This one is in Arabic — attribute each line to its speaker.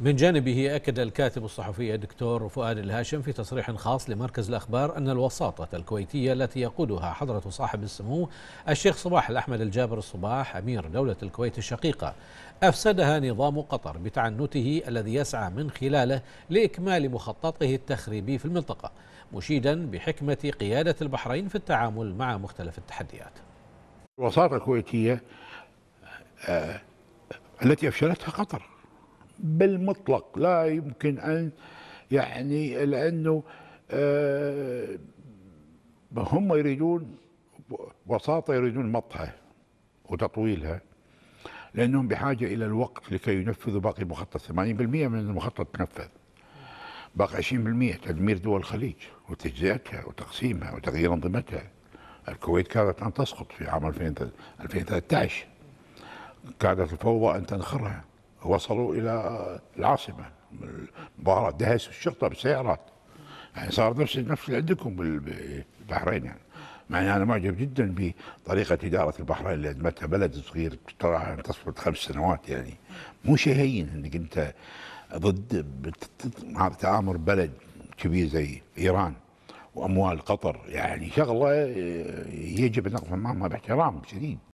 Speaker 1: من جانبه أكد الكاتب الصحفي الدكتور فؤاد الهاشم في تصريح خاص لمركز الأخبار أن الوساطة الكويتية التي يقودها حضرة صاحب السمو الشيخ صباح الأحمد الجابر الصباح أمير دولة الكويت الشقيقة أفسدها نظام قطر بتعنته الذي يسعى من خلاله لإكمال مخططه التخريبي في المنطقة مشيدا بحكمة قيادة البحرين في التعامل مع مختلف التحديات
Speaker 2: الوساطة الكويتية آه، التي أفشلتها قطر بالمطلق لا يمكن أن يعني لأنه آه، هم يريدون وساطة يريدون مطها وتطويلها لأنهم بحاجة إلى الوقت لكي ينفذوا باقي المخطط 80% من المخطط تنفذ باقي 20% تدمير دول الخليج وتجزئتها وتقسيمها وتغيير أنظمتها الكويت كادت أن تسقط في عام 2013 كادت الفوضى أن تنخرها وصلوا الى العاصمه مباراه دهس الشرطه بسيارات يعني صار نفس نفس اللي عندكم بالبحرين يعني يعني انا معجب جدا بطريقه اداره البحرين اللي ادمتها بلد صغير ترى تصفت خمس سنوات يعني مو شيء هين انك انت ضد تامر بلد كبير زي ايران واموال قطر يعني شغله آه، يجب ان نقف امامها باحترام شديد